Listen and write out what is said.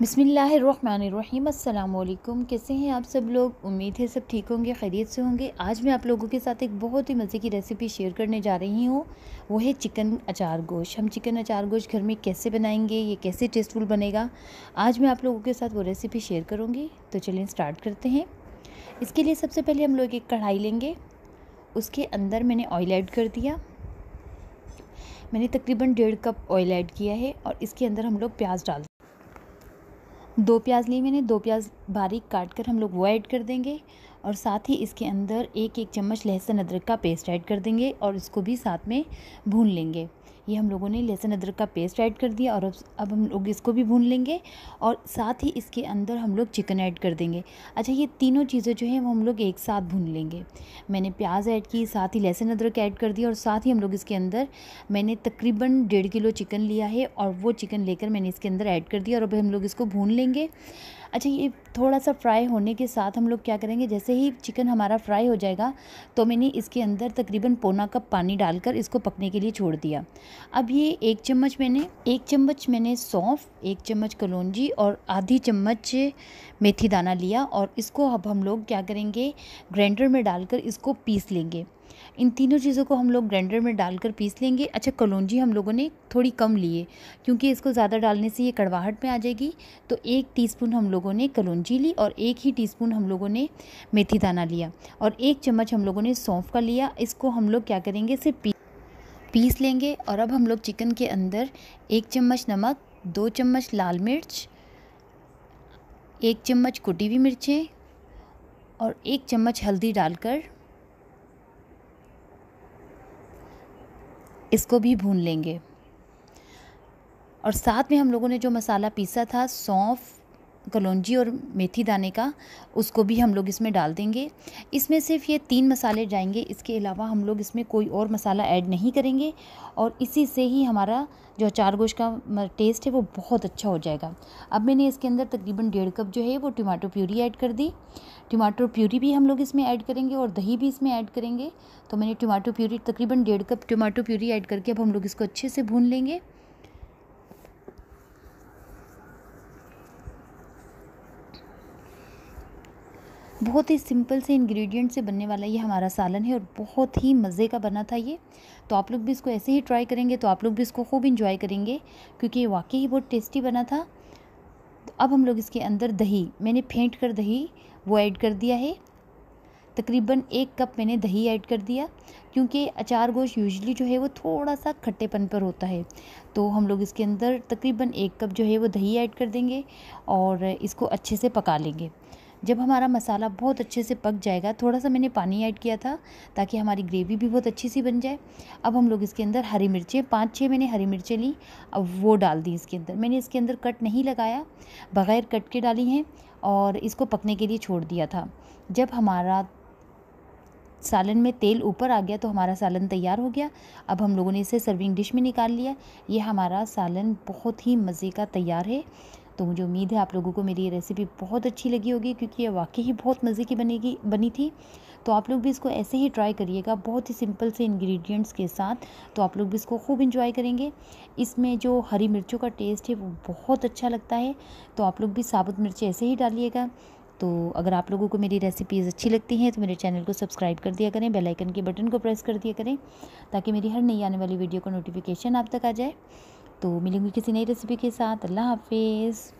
बसमीम् अल्लाम कैसे हैं आप सब लोग उम्मीद है सब ठीक होंगे खैरियत से होंगे आज मैं आप लोगों के साथ एक बहुत ही मज़े की रेसिपी शेयर करने जा रही हूँ वो है चिकन अचार गोश हम चिकन अचार गोश घर में कैसे बनाएंगे ये कैसे टेस्टफुल बनेगा आज मैं आप लोगों के साथ वो रेसिपी शेयर करूँगी तो चलें स्टार्ट करते हैं इसके लिए सबसे पहले हम लोग एक कढ़ाई लेंगे उसके अंदर मैंने ऑयल ऐड कर दिया मैंने तकरीबन डेढ़ कप ऑयल ऐड किया है और इसके अंदर हम लोग प्याज डाल दो प्याज ली मैंने दो प्याज बारीक काट कर हम लोग वो ऐड कर देंगे और साथ ही इसके अंदर एक एक चम्मच लहसुन अदरक का पेस्ट ऐड कर देंगे और इसको भी साथ में भून लेंगे ये हम लोगों ने लहसुन अदरक का पेस्ट ऐड कर दिया और अब हम लोग इसको भी भून लेंगे और साथ ही इसके अंदर हम लोग चिकन ऐड कर देंगे अच्छा ये तीनों चीज़ें जो हैं वो हम लोग एक साथ भून लेंगे मैंने प्याज ऐड की साथ ही लहसुन अदरक ऐड कर दिया और साथ ही हम लोग इसके अंदर मैंने तकरीबन डेढ़ किलो चिकन लिया है और वो चिकन लेकर मैंने इसके अंदर ऐड कर दिया और अब हम लोग इसको भून लेंगे अच्छा ये थोड़ा सा फ्राई होने के साथ हम लोग क्या करेंगे जैसे ही चिकन हमारा फ्राई हो जाएगा तो मैंने इसके अंदर तकरीबन पौना कप पानी डालकर इसको पकने के लिए छोड़ दिया अब ये एक चम्मच मैंने एक चम्मच मैंने सौंफ एक चम्मच कलौजी और आधी चम्मच मेथी दाना लिया और इसको अब हम लोग क्या करेंगे ग्राइंडर में डालकर इसको पीस लेंगे इन तीनों चीज़ों को हम लोग ग्राइंडर में डालकर पीस लेंगे अच्छा कलौजी हम लोगों ने थोड़ी कम लिए क्योंकि इसको ज़्यादा डालने से ये कड़वाहट में आ जाएगी तो एक टीस्पून हम लोगों ने कलौजी ली और एक ही टीस्पून हम लोगों ने मेथी दाना लिया और एक चम्मच हम लोगों ने सौंफ का लिया इसको हम लोग क्या करेंगे सिर्फ पी पीस लेंगे और अब हम लोग चिकन के अंदर एक चम्मच नमक दो चम्मच लाल मिर्च एक चम्मच कुटी हुई मिर्चें और एक चम्मच हल्दी डालकर इसको भी भून लेंगे और साथ में हम लोगों ने जो मसाला पीसा था सौंफ कलौंजी और मेथी दाने का उसको भी हम लोग इसमें डाल देंगे इसमें सिर्फ ये तीन मसाले जाएंगे इसके अलावा हम लोग इसमें कोई और मसाला ऐड नहीं करेंगे और इसी से ही हमारा जो अचार गोश का टेस्ट है वो बहुत अच्छा हो जाएगा अब मैंने इसके अंदर तकरीबन डेढ़ कप जो है वो टमाटो प्यूरी ऐड कर दी टमाटो प्यूरी भी हम लोग इसमें ऐड करेंगे और दही भी इसमें ऐड करेंगे तो मैंने टमाटो प्यूरी तकरीबन डेढ़ कप टमाटो प्यूरी ऐड करके अब हम लोग इसको अच्छे से भून लेंगे बहुत ही सिंपल से इंग्रेडिएंट से बनने वाला ये हमारा सालन है और बहुत ही मज़े का बना था ये तो आप लोग भी इसको ऐसे ही ट्राई करेंगे तो आप लोग भी इसको खूब इंजॉय करेंगे क्योंकि ये वाकई ही बहुत टेस्टी बना था तो अब हम लोग इसके अंदर दही मैंने फेंट कर दही वो ऐड कर दिया है तकरीबन एक कप मैंने दही ऐड कर दिया क्योंकि अचार गोश्त यूजली जो है वो थोड़ा सा खट्टेपन पर होता है तो हम लोग इसके अंदर तकरीबन एक कप जो है वो दही ऐड कर देंगे और इसको अच्छे से पका लेंगे जब हमारा मसाला बहुत अच्छे से पक जाएगा थोड़ा सा मैंने पानी ऐड किया था ताकि हमारी ग्रेवी भी बहुत अच्छी सी बन जाए अब हम लोग इसके अंदर हरी मिर्चें पाँच छः मैंने हरी मिर्चें ली अब वो डाल दी इसके अंदर मैंने इसके अंदर कट नहीं लगाया बग़ैर कट के डाली हैं और इसको पकने के लिए छोड़ दिया था जब हमारा सालन में तेल ऊपर आ गया तो हमारा सालन तैयार हो गया अब हम लोगों ने इसे सर्विंग डिश में निकाल लिया ये हमारा सालन बहुत ही मज़े का तैयार है तो मुझे उम्मीद है आप लोगों को मेरी ये रेसिपी बहुत अच्छी लगी होगी क्योंकि ये वाकई ही बहुत मज़े की बनेगी बनी थी तो आप लोग भी इसको ऐसे ही ट्राई करिएगा बहुत ही सिंपल से इंग्रेडिएंट्स के साथ तो आप लोग भी इसको खूब इंजॉय करेंगे इसमें जो हरी मिर्चों का टेस्ट है वो बहुत अच्छा लगता है तो आप लोग भी साबुत मिर्ची ऐसे ही डालिएगा तो अगर आप लोगों को मेरी रेसिपीज़ अच्छी लगती हैं तो मेरे चैनल को सब्सक्राइब कर दिया करें बेल आइकन के बटन को प्रेस कर दिया करें ताकि मेरी हर नई आने वाली वीडियो का नोटिफिकेशन आप तक आ जाए तो मिलेंगे किसी नई रेसिपी के साथ अल्लाह हाफिज़